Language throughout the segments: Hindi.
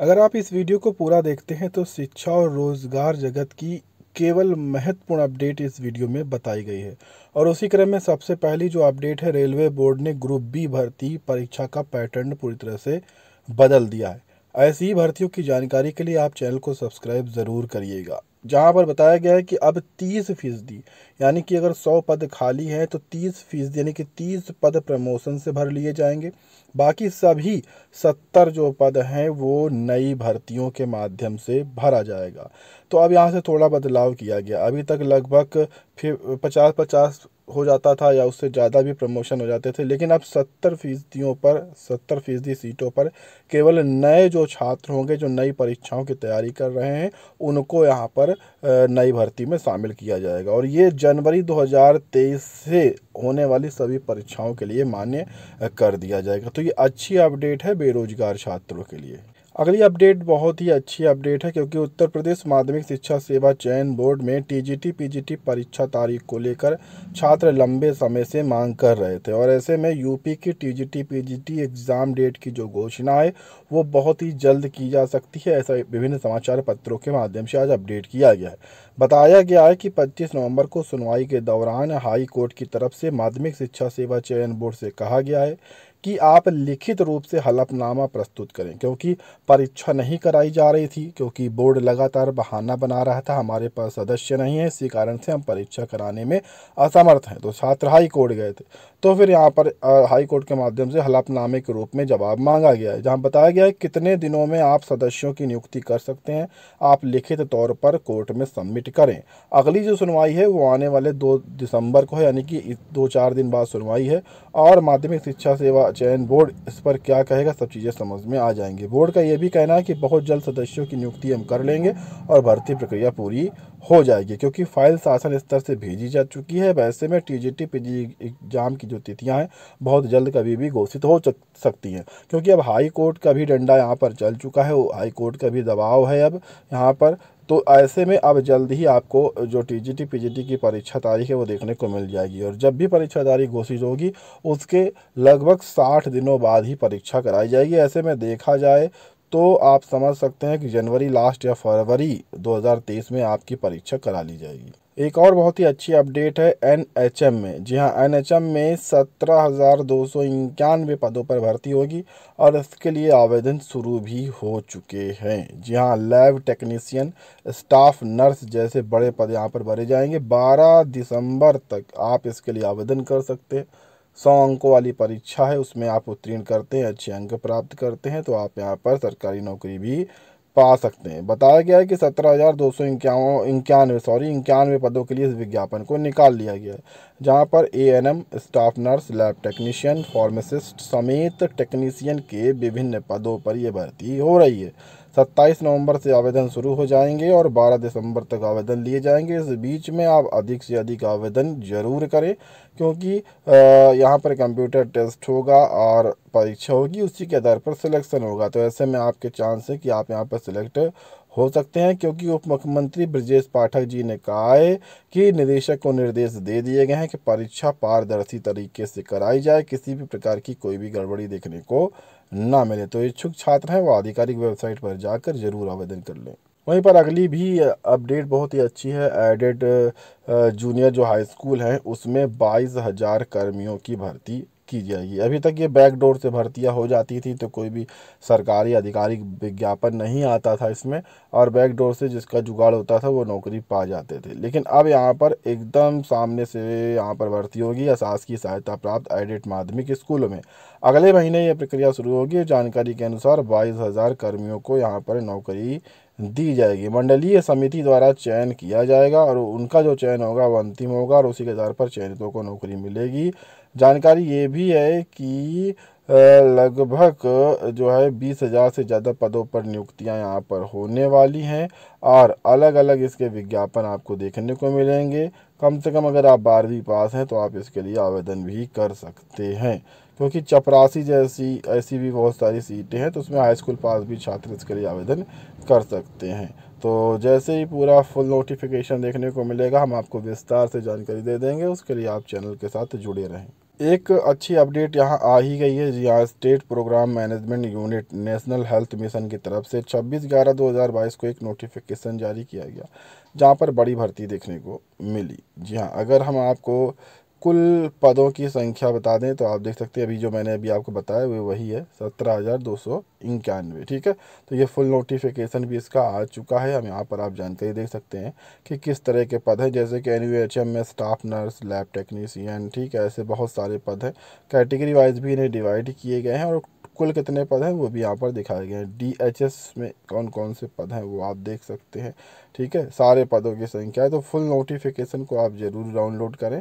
अगर आप इस वीडियो को पूरा देखते हैं तो शिक्षा और रोज़गार जगत की केवल महत्वपूर्ण अपडेट इस वीडियो में बताई गई है और उसी क्रम में सबसे पहली जो अपडेट है रेलवे बोर्ड ने ग्रुप बी भर्ती परीक्षा का पैटर्न पूरी तरह से बदल दिया है ऐसी ही भर्तियों की जानकारी के लिए आप चैनल को सब्सक्राइब ज़रूर करिएगा जहाँ पर बताया गया है कि अब तीस फीसदी यानी कि अगर सौ पद खाली हैं तो तीस फीसदी यानी कि तीस पद प्रमोशन से भर लिए जाएंगे बाकी सभी सत्तर जो पद हैं वो नई भर्तियों के माध्यम से भरा जाएगा तो अब यहाँ से थोड़ा बदलाव किया गया अभी तक लगभग फिर पचास पचास हो जाता था या उससे ज़्यादा भी प्रमोशन हो जाते थे लेकिन अब सत्तर फीसदियों पर सत्तर फीसदी सीटों पर केवल नए जो छात्र होंगे जो नई परीक्षाओं की तैयारी कर रहे हैं उनको यहाँ पर नई भर्ती में शामिल किया जाएगा और ये जनवरी 2023 से होने वाली सभी परीक्षाओं के लिए मान्य कर दिया जाएगा तो ये अच्छी अपडेट है बेरोजगार छात्रों के लिए अगली अपडेट बहुत ही अच्छी अपडेट है क्योंकि उत्तर प्रदेश माध्यमिक शिक्षा सेवा चयन बोर्ड में टीजीटी पीजीटी परीक्षा तारीख को लेकर छात्र लंबे समय से मांग कर रहे थे और ऐसे में यूपी की टीजीटी पीजीटी एग्ज़ाम डेट की जो घोषणा है वो बहुत ही जल्द की जा सकती है ऐसा विभिन्न समाचार पत्रों के माध्यम से आज अपडेट किया गया है बताया गया है कि 25 नवंबर को सुनवाई के दौरान हाई कोर्ट की तरफ से माध्यमिक शिक्षा सेवा चयन बोर्ड से कहा गया है कि आप लिखित रूप से हलफनामा प्रस्तुत करें क्योंकि परीक्षा नहीं कराई जा रही थी क्योंकि बोर्ड लगातार बहाना बना रहा था हमारे पास सदस्य नहीं है इसी कारण से हम परीक्षा कराने में असमर्थ हैं तो छात्र हाई कोर्ट गए थे तो फिर यहाँ पर हाई कोर्ट के माध्यम से हलफनामे के रूप में जवाब मांगा गया है जहाँ बताया गया है कितने दिनों में आप सदस्यों की नियुक्ति कर सकते हैं आप लिखित तौर पर कोर्ट में सबमिट करें अगली जो सुनवाई है वो आने वाले दो दिसंबर को है यानी कि दो चार दिन बाद सुनवाई है और माध्यमिक शिक्षा सेवा चयन बोर्ड इस पर क्या कहेगा सब चीज़ें समझ में आ जाएंगी बोर्ड का ये भी कहना है कि बहुत जल्द सदस्यों की नियुक्ति हम कर लेंगे और भर्ती प्रक्रिया पूरी हो जाएगी क्योंकि फाइल शासन स्तर से भेजी जा चुकी है वैसे में T G T P exam की जो तिथियां हैं बहुत जल्द कभी भी घोषित हो सकती हैं क्योंकि अब हाई कोर्ट का भी डंडा यहाँ पर चल चुका है हाई कोर्ट का भी दबाव है अब यहाँ पर तो ऐसे में अब जल्द ही आपको जो T G T P G T की परीक्षा तारीख है वो देखने को मिल जाएगी और जब भी परीक्षा तारीख घोषित होगी उसके लगभग साठ दिनों बाद ही परीक्षा कराई जाएगी ऐसे में देखा जाए तो आप समझ सकते हैं कि जनवरी लास्ट या फरवरी 2023 में आपकी परीक्षा करा ली जाएगी एक और बहुत ही अच्छी अपडेट है एन में जी हाँ एन में सत्रह हज़ार दो सौ इक्यानवे पदों पर भर्ती होगी और इसके लिए आवेदन शुरू भी हो चुके हैं जी हाँ लैब टेक्नीसियन स्टाफ नर्स जैसे बड़े पद यहाँ पर भरे जाएंगे बारह दिसंबर तक आप इसके लिए आवेदन कर सकते हैं सौ अंकों वाली परीक्षा है उसमें आप उत्तीर्ण करते हैं अच्छे अंक प्राप्त करते हैं तो आप यहाँ पर सरकारी नौकरी भी पा सकते हैं बताया गया है कि सत्रह हज़ार दो सौ इक्यानवे सॉरी इक्यानवे पदों के लिए इस विज्ञापन को निकाल लिया गया है जहाँ पर A N M staff nurse lab technician pharmacist समेत टेक्नीशियन के विभिन्न पदों पर यह भर्ती हो रही है सत्ताईस नवंबर से आवेदन शुरू हो जाएंगे और 12 दिसंबर तक आवेदन लिए जाएंगे इस बीच में आप अधिक से अधिक आवेदन ज़रूर करें क्योंकि यहाँ पर कंप्यूटर टेस्ट होगा और परीक्षा होगी उसी के आधार पर सिलेक्शन होगा तो ऐसे में आपके चांस है कि आप यहाँ पर सिलेक्ट हो सकते हैं क्योंकि उप मुख्यमंत्री ब्रजेश पाठक जी ने कहा है कि निदेशक को निर्देश दे दिए गए हैं कि परीक्षा पारदर्शी तरीके से कराई जाए किसी भी प्रकार की कोई भी गड़बड़ी देखने को ना मिले तो इच्छुक छात्र हैं वो आधिकारिक वेबसाइट पर जाकर जरूर आवेदन कर लें वहीं पर अगली भी अपडेट बहुत ही अच्छी है एडेड जूनियर जो हाई स्कूल हैं उसमें बाईस हज़ार कर्मियों की भर्ती की जाएगी अभी तक ये बैकडोर से भर्तियाँ हो जाती थी तो कोई भी सरकारी आधिकारिक विज्ञापन नहीं आता था इसमें और बैकडोर से जिसका जुगाड़ होता था वो नौकरी पा जाते थे लेकिन अब यहाँ पर एकदम सामने से यहाँ पर भर्ती होगी असास की सहायता प्राप्त एडिट माध्यमिक स्कूलों में अगले महीने ये प्रक्रिया शुरू होगी जानकारी के अनुसार बाईस हज़ार कर्मियों को यहाँ पर नौकरी दी जाएगी मंडलीय समिति द्वारा चयन किया जाएगा और उनका जो चयन होगा वो अंतिम होगा और उसी के आधार पर चयनितों को नौकरी मिलेगी जानकारी ये भी है कि लगभग जो है बीस हज़ार से ज़्यादा पदों पर नियुक्तियां यहाँ पर होने वाली हैं और अलग अलग इसके विज्ञापन आपको देखने को मिलेंगे कम से कम अगर आप बारहवीं पास हैं तो आप इसके लिए आवेदन भी कर सकते हैं क्योंकि चपरासी जैसी ऐसी भी बहुत सारी सीटें हैं तो उसमें हाई स्कूल पास भी छात्र इसके लिए आवेदन कर सकते हैं तो जैसे ही पूरा फुल नोटिफिकेशन देखने को मिलेगा हम आपको विस्तार से जानकारी दे देंगे उसके लिए आप चैनल के साथ जुड़े रहें एक अच्छी अपडेट यहाँ आ ही गई है जी हाँ state program management unit national health mission की तरफ से 26 ग्यारह 2022 को एक नोटिफिकेशन जारी किया गया जहाँ पर बड़ी भर्ती देखने को मिली जी हाँ अगर हम आपको कुल पदों की संख्या बता दें तो आप देख सकते हैं अभी जो मैंने अभी आपको बताया वो वही है सत्रह हज़ार दो सौ इक्यानवे ठीक है तो ये फुल नोटिफिकेशन भी इसका आ चुका है हम यहाँ पर आप जानकारी देख सकते हैं कि किस तरह के पद हैं जैसे कि एन यू एच एम में स्टाफ नर्स लैब टेक्नीसियन ठीक है ऐसे बहुत सारे पद हैं कैटेगरी वाइज भी इन्हें डिवाइड किए गए हैं और कुल कितने पद हैं वो भी यहाँ पर दिखाए गए हैं एस में कौन कौन से पद हैं वो आप देख सकते हैं ठीक है सारे पदों की संख्या है तो फुल नोटिफिकेशन को आप ज़रूर डाउनलोड करें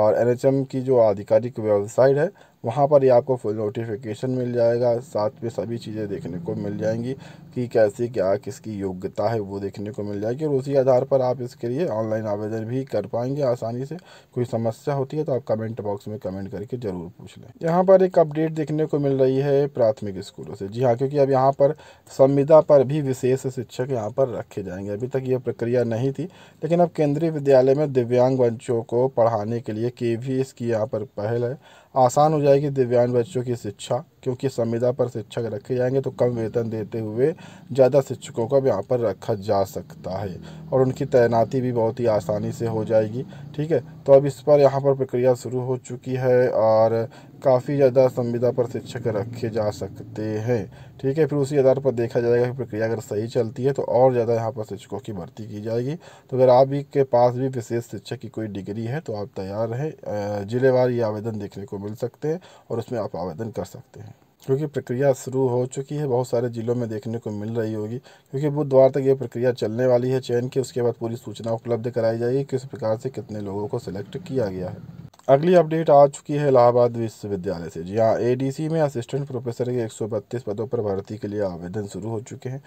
और एन की जो आधिकारिक वेबसाइट है वहाँ पर ही आपको फुल नोटिफिकेशन मिल जाएगा साथ में सभी चीज़ें देखने को मिल जाएंगी कि कैसे क्या किसकी योग्यता है वो देखने को मिल जाएगी और उसी आधार पर आप इसके लिए ऑनलाइन आवेदन भी कर पाएंगे आसानी से कोई समस्या होती है तो आप कमेंट बॉक्स में कमेंट करके ज़रूर पूछ लें यहाँ पर एक अपडेट देखने को मिल रही है प्राथमिक स्कूलों से जी हाँ क्योंकि अब यहाँ पर संविदा पर भी विशेष शिक्षक यहाँ पर रखे जाएंगे अभी तक ये प्रक्रिया नहीं थी लेकिन अब केंद्रीय विद्यालय में दिव्यांग बच्चों को पढ़ाने के लिए के वी इसकी यहाँ पर पहल है आसान हो जाएगी दिव्यांग बच्चों की शिक्षा क्योंकि संविदा पर शिक्षक रखे जाएंगे तो कम वेतन देते हुए ज़्यादा शिक्षकों को यहाँ पर रखा जा सकता है और उनकी तैनाती भी बहुत ही आसानी से हो जाएगी ठीक है तो अब इस पर यहाँ पर प्रक्रिया शुरू हो चुकी है और काफ़ी ज़्यादा संविदा पर शिक्षक रखे जा सकते हैं ठीक है फिर उसी आधार पर देखा जाएगा कि प्रक्रिया अगर सही चलती है तो और ज़्यादा यहाँ पर शिक्षकों की भर्ती की जाएगी तो अगर आप ही के पास भी विशेष शिक्षक की कोई डिग्री है तो आप तैयार हैं जिलेवार ये आवेदन देखने को मिल सकते हैं और उसमें आप आवेदन कर सकते हैं क्योंकि प्रक्रिया शुरू हो चुकी है बहुत सारे ज़िलों में देखने को मिल रही होगी क्योंकि बुधवार तक ये प्रक्रिया चलने वाली है चयन की उसके बाद पूरी सूचना उपलब्ध कराई जाएगी किस प्रकार से कितने लोगों को सिलेक्ट किया गया है अगली अपडेट आ चुकी है इलाहाबाद विश्वविद्यालय से जी हाँ ए में असिस्टेंट प्रोफेसर के 132 पदों पर भर्ती के लिए आवेदन शुरू हो चुके हैं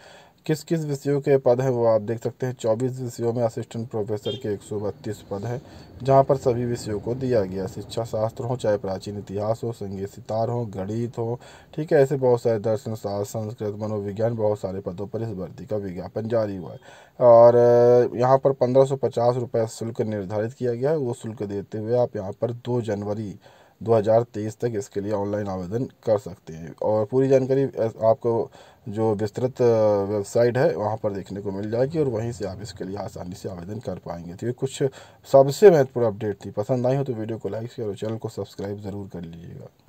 किस किस विषयों के पद हैं वो आप देख सकते हैं 24 विषयों में असिस्टेंट प्रोफेसर के 132 पद हैं जहाँ पर सभी विषयों को दिया गया शिक्षा शास्त्र हो चाहे प्राचीन इतिहास हो संगीत सितार हो गणित हो ठीक है ऐसे बहुत सारे दर्शन शास्त्र संस्कृत मनोविज्ञान बहुत सारे पदों पर इस भर्ती का विज्ञापन जारी हुआ है और यहाँ पर पंद्रह सौ शुल्क निर्धारित किया गया है वो शुल्क देते हुए आप यहाँ पर पर 2 जनवरी 2023 तक इसके लिए ऑनलाइन आवेदन कर सकते हैं और पूरी जानकारी आपको जो विस्तृत वेबसाइट है वहाँ पर देखने को मिल जाएगी और वहीं से आप इसके लिए आसानी से आवेदन कर पाएंगे तो ये कुछ सबसे महत्वपूर्ण अपडेट थी पसंद आई हो तो वीडियो को लाइक शेयर और चैनल को सब्सक्राइब ज़रूर कर लीजिएगा